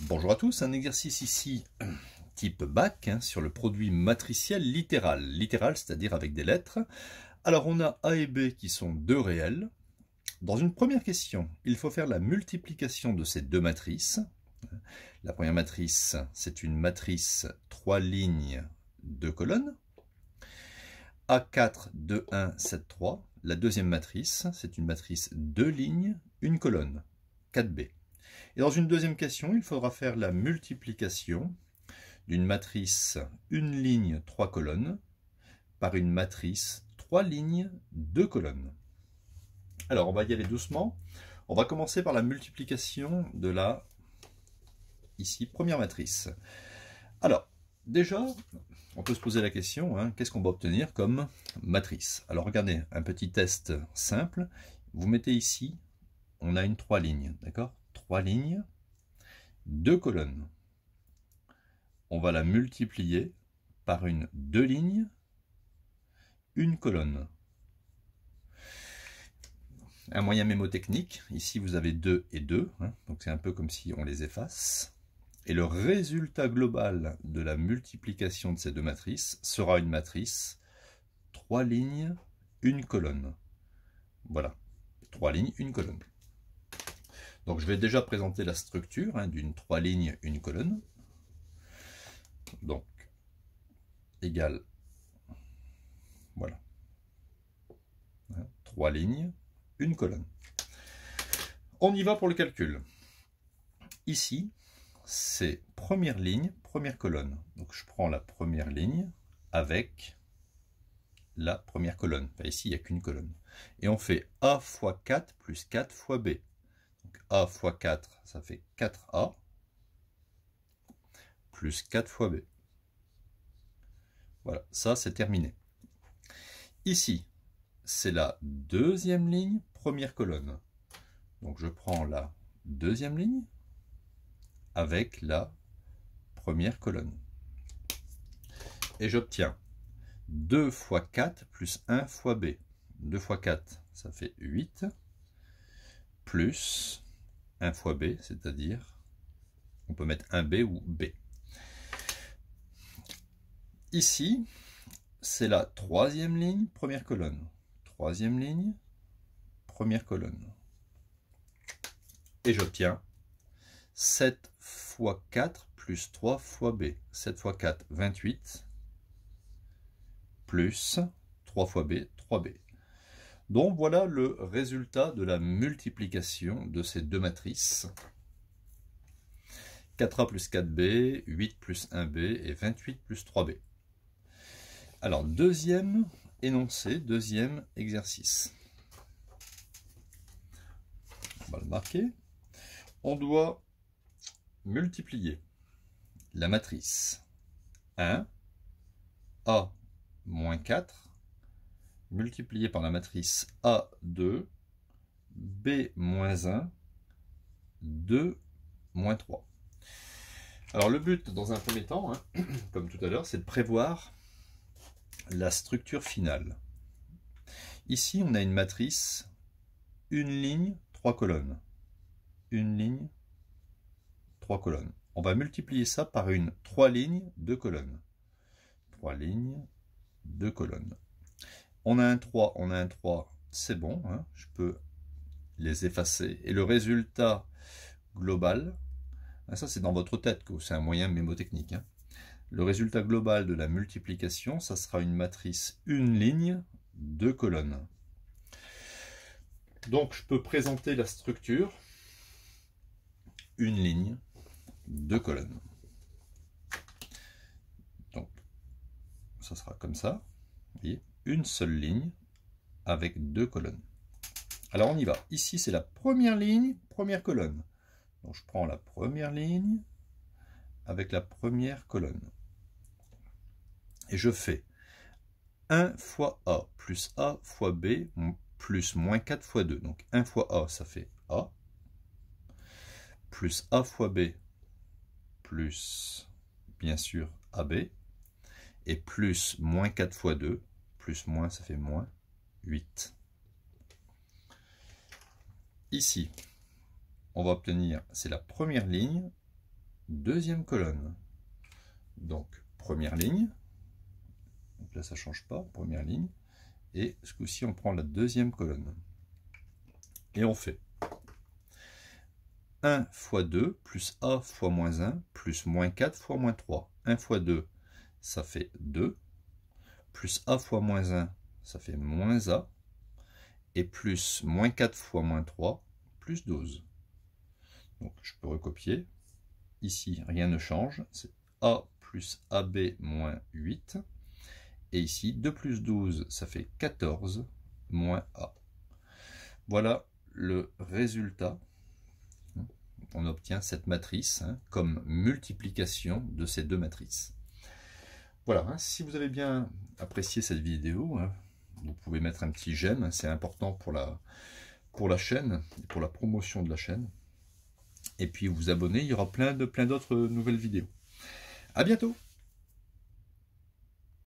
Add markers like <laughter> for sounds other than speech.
Bonjour à tous, un exercice ici <clears throat> type bac hein, sur le produit matriciel littéral. Littéral, c'est-à-dire avec des lettres. Alors on a A et B qui sont deux réels. Dans une première question, il faut faire la multiplication de ces deux matrices. La première matrice, c'est une matrice 3 lignes, 2 colonnes. A4, 2, 1, 7, 3. La deuxième matrice, c'est une matrice 2 lignes, 1 colonne, 4B. Et dans une deuxième question, il faudra faire la multiplication d'une matrice une ligne, trois colonnes, par une matrice trois lignes, deux colonnes. Alors, on va y aller doucement. On va commencer par la multiplication de la ici première matrice. Alors, déjà, on peut se poser la question, hein, qu'est-ce qu'on va obtenir comme matrice Alors regardez, un petit test simple. Vous mettez ici on a une trois lignes, d'accord Trois lignes, deux colonnes. On va la multiplier par une deux lignes, une colonne. Un moyen mémotechnique, ici vous avez 2 et 2, hein, donc c'est un peu comme si on les efface. Et le résultat global de la multiplication de ces deux matrices sera une matrice 3 lignes, une colonne. Voilà, 3 lignes, une colonne. Donc je vais déjà présenter la structure hein, d'une trois lignes, une colonne. Donc, égal, voilà, hein, trois lignes, une colonne. On y va pour le calcul. Ici, c'est première ligne, première colonne. Donc je prends la première ligne avec la première colonne. ici, il n'y a qu'une colonne. Et on fait A fois 4 plus 4 fois B. Donc A fois 4, ça fait 4A plus 4 fois B. Voilà, ça c'est terminé. Ici, c'est la deuxième ligne, première colonne. Donc je prends la deuxième ligne avec la première colonne. Et j'obtiens 2 fois 4 plus 1 fois B. 2 fois 4, ça fait 8, plus 1 fois b, c'est-à-dire on peut mettre 1b ou b. Ici, c'est la troisième ligne, première colonne. Troisième ligne, première colonne. Et j'obtiens 7 fois 4 plus 3 fois b. 7 fois 4, 28, plus 3 fois b, 3b. Donc voilà le résultat de la multiplication de ces deux matrices. 4A plus 4B, 8 plus 1B et 28 plus 3B. Alors deuxième énoncé, deuxième exercice. On va le marquer. On doit multiplier la matrice 1, A moins 4 multiplié par la matrice A2, B-1, 2, moins 3. Alors le but, dans un premier temps, hein, <clears throat> comme tout à l'heure, c'est de prévoir la structure finale. Ici, on a une matrice, une ligne, trois colonnes. Une ligne, trois colonnes. On va multiplier ça par une trois lignes, deux colonnes. Trois lignes, deux colonnes. On a un 3, on a un 3, c'est bon, hein, je peux les effacer. Et le résultat global, ah, ça c'est dans votre tête, c'est un moyen mémotechnique. Hein. Le résultat global de la multiplication, ça sera une matrice une ligne, deux colonnes. Donc je peux présenter la structure, une ligne, deux colonnes. Donc ça sera comme ça, vous voyez une seule ligne avec deux colonnes. Alors on y va. Ici c'est la première ligne, première colonne. Donc je prends la première ligne avec la première colonne. Et je fais 1 fois A plus A fois B plus moins 4 fois 2. Donc 1 fois A ça fait A plus A fois B plus bien sûr AB et plus moins 4 fois 2 plus moins, ça fait moins 8. Ici, on va obtenir, c'est la première ligne, deuxième colonne. Donc, première ligne, là ça ne change pas, première ligne, et ce coup-ci on prend la deuxième colonne. Et on fait 1 fois 2 plus A fois moins 1 plus moins 4 fois moins 3. 1 fois 2, ça fait 2 plus a fois moins 1, ça fait moins a, et plus moins 4 fois moins 3, plus 12. Donc je peux recopier. Ici, rien ne change, c'est a plus ab moins 8, et ici, 2 plus 12, ça fait 14, moins a. Voilà le résultat. On obtient cette matrice hein, comme multiplication de ces deux matrices. Voilà, hein, si vous avez bien apprécié cette vidéo, hein, vous pouvez mettre un petit j'aime, hein, c'est important pour la, pour la chaîne, pour la promotion de la chaîne. Et puis vous abonner, il y aura plein de plein d'autres nouvelles vidéos. À bientôt